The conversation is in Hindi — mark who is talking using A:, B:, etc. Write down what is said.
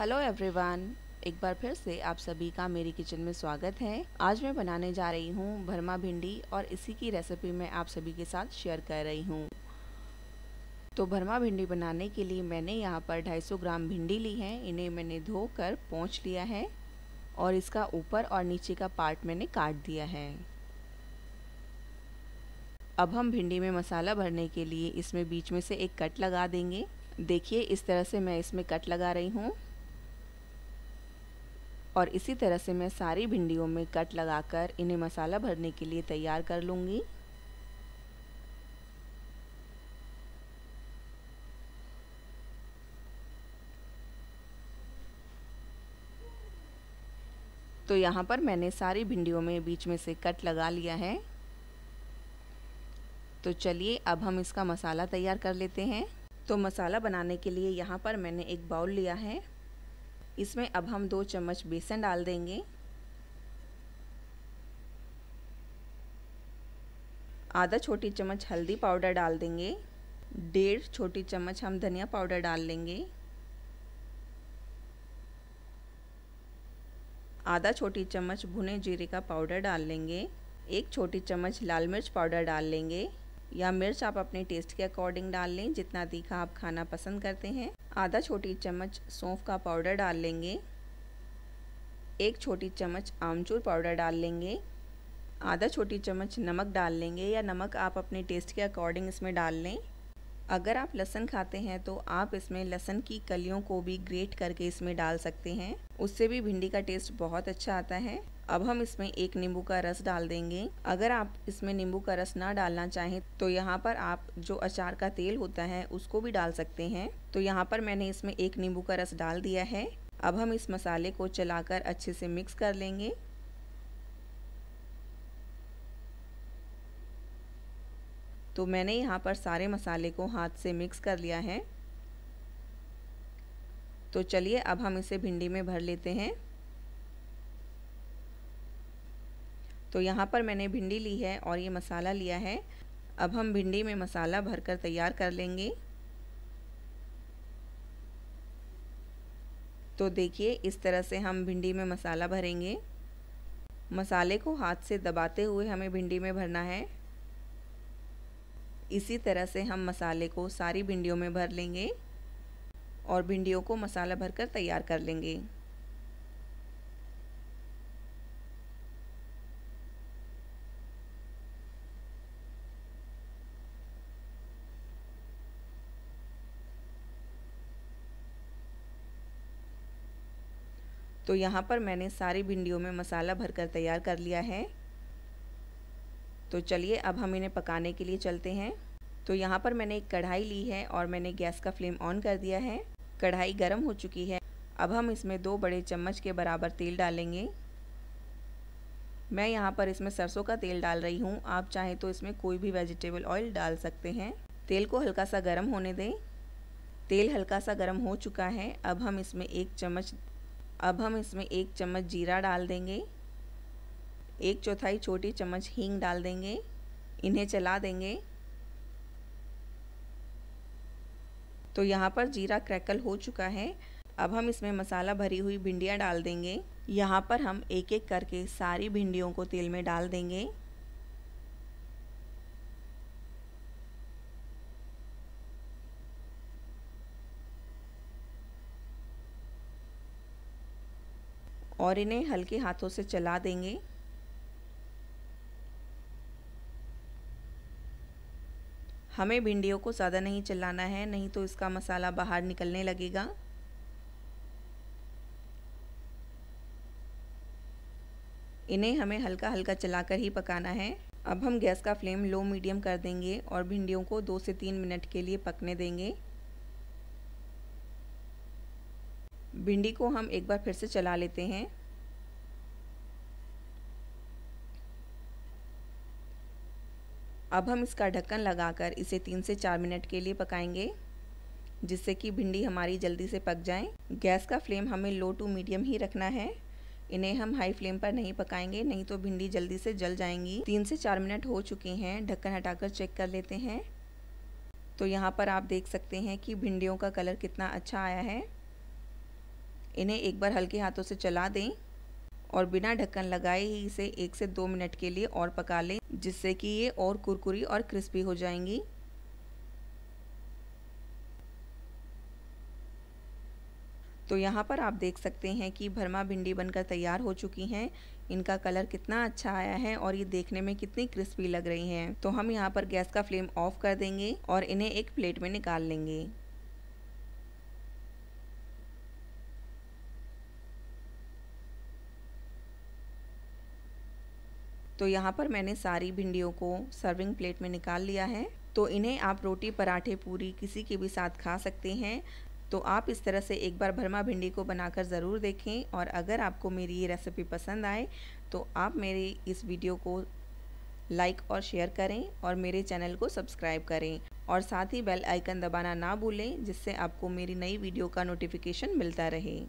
A: हेलो एवरीवन एक बार फिर से आप सभी का मेरी किचन में स्वागत है आज मैं बनाने जा रही हूँ भरमा भिंडी और इसी की रेसिपी मैं आप सभी के साथ शेयर कर रही हूँ तो भरमा भिंडी बनाने के लिए मैंने यहाँ पर 250 ग्राम भिंडी ली है इन्हें मैंने धोकर पोंछ लिया है और इसका ऊपर और नीचे का पार्ट मैंने काट दिया है अब हम भिंडी में मसाला भरने के लिए इसमें बीच में से एक कट लगा देंगे देखिए इस तरह से मैं इसमें कट लगा रही हूँ और इसी तरह से मैं सारी भिंडियों में कट लगाकर इन्हें मसाला भरने के लिए तैयार कर लूँगी तो यहाँ पर मैंने सारी भिंडियों में बीच में से कट लगा लिया है तो चलिए अब हम इसका मसाला तैयार कर लेते हैं तो मसाला बनाने के लिए यहाँ पर मैंने एक बाउल लिया है इसमें अब हम दो चम्मच बेसन डाल देंगे आधा छोटी चम्मच हल्दी पाउडर डाल देंगे डेढ़ छोटी चम्मच हम धनिया पाउडर डाल लेंगे आधा छोटी चम्मच भुने जीरे का पाउडर डाल लेंगे एक छोटी चम्मच लाल मिर्च पाउडर डाल लेंगे या मिर्च आप अपने टेस्ट के अकॉर्डिंग डाल लें जितना तीखा आप खाना पसंद करते हैं आधा छोटी चम्मच सौंफ का पाउडर डाल लेंगे एक छोटी चम्मच आमचूर पाउडर डाल लेंगे आधा छोटी चम्मच नमक डाल लेंगे या नमक आप अपने टेस्ट के अकॉर्डिंग इसमें डाल लें अगर आप लहसन खाते हैं तो आप इसमें लहसन की कलियों को भी ग्रेट करके इसमें डाल सकते हैं उससे भी भिंडी का टेस्ट बहुत अच्छा आता है अब हम इसमें एक नींबू का रस डाल देंगे अगर आप इसमें नींबू का रस ना डालना चाहें तो यहाँ पर आप जो अचार का तेल होता है उसको भी डाल सकते हैं तो यहाँ पर मैंने इसमें एक नींबू का रस डाल दिया है अब हम इस मसाले को चलाकर अच्छे से मिक्स कर लेंगे तो मैंने यहाँ पर सारे मसाले को हाथ से मिक्स कर लिया है तो चलिए अब हम इसे भिंडी में भर लेते हैं तो यहाँ पर मैंने भिंडी ली है और ये मसाला लिया है अब हम भिंडी में मसाला भरकर तैयार कर लेंगे तो देखिए इस तरह से हम भिंडी में मसाला भरेंगे मसाले को हाथ से दबाते हुए हमें भिंडी में भरना है इसी तरह से हम मसाले को सारी भिंडियों में भर लेंगे और भिंडियों को मसाला भरकर तैयार कर लेंगे तो यहाँ पर मैंने सारी भिंडियों में मसाला भरकर तैयार कर लिया है तो चलिए अब हम इन्हें पकाने के लिए चलते हैं तो यहाँ पर मैंने एक कढ़ाई ली है और मैंने गैस का फ्लेम ऑन कर दिया है कढ़ाई गर्म हो चुकी है अब हम इसमें दो बड़े चम्मच के बराबर तेल डालेंगे मैं यहाँ पर इसमें सरसों का तेल डाल रही हूँ आप चाहें तो इसमें कोई भी वेजिटेबल ऑयल डाल सकते हैं तेल को हल्का सा गर्म होने दें तेल हल्का सा गर्म हो चुका है अब हम इसमें एक चम्मच अब हम इसमें एक चम्मच जीरा डाल देंगे एक चौथाई छोटी चम्मच हींग डाल देंगे इन्हें चला देंगे तो यहाँ पर जीरा क्रैकल हो चुका है अब हम इसमें मसाला भरी हुई भिंडियाँ डाल देंगे यहाँ पर हम एक एक करके सारी भिंडियों को तेल में डाल देंगे और इन्हें हल्के हाथों से चला देंगे हमें भिंडियों को ज़्यादा नहीं चलाना है नहीं तो इसका मसाला बाहर निकलने लगेगा इन्हें हमें हल्का हल्का चलाकर ही पकाना है अब हम गैस का फ्लेम लो मीडियम कर देंगे और भिंडियों को दो से तीन मिनट के लिए पकने देंगे भिंडी को हम एक बार फिर से चला लेते हैं अब हम इसका ढक्कन लगाकर इसे तीन से चार मिनट के लिए पकाएंगे जिससे कि भिंडी हमारी जल्दी से पक जाए गैस का फ्लेम हमें लो टू मीडियम ही रखना है इन्हें हम हाई फ्लेम पर नहीं पकाएंगे नहीं तो भिंडी जल्दी से जल जाएंगी तीन से चार मिनट हो चुके हैं ढक्कन हटाकर चेक कर लेते हैं तो यहाँ पर आप देख सकते हैं कि भिंडियों का कलर कितना अच्छा आया है इन्हें एक बार हल्के हाथों से चला दें और बिना ढक्कन लगाए ही इसे एक से दो मिनट के लिए और पका लें जिससे कि ये और कुरकुरी और क्रिस्पी हो जाएंगी तो यहाँ पर आप देख सकते हैं कि भरमा भिंडी बनकर तैयार हो चुकी हैं इनका कलर कितना अच्छा आया है और ये देखने में कितनी क्रिस्पी लग रही हैं तो हम यहाँ पर गैस का फ्लेम ऑफ कर देंगे और इन्हें एक प्लेट में निकाल लेंगे तो यहाँ पर मैंने सारी भिंडियों को सर्विंग प्लेट में निकाल लिया है तो इन्हें आप रोटी पराठे पूरी किसी के भी साथ खा सकते हैं तो आप इस तरह से एक बार भरमा भिंडी को बनाकर ज़रूर देखें और अगर आपको मेरी ये रेसिपी पसंद आए तो आप मेरे इस वीडियो को लाइक और शेयर करें और मेरे चैनल को सब्सक्राइब करें और साथ ही बेल आइकन दबाना ना भूलें जिससे आपको मेरी नई वीडियो का नोटिफिकेशन मिलता रहे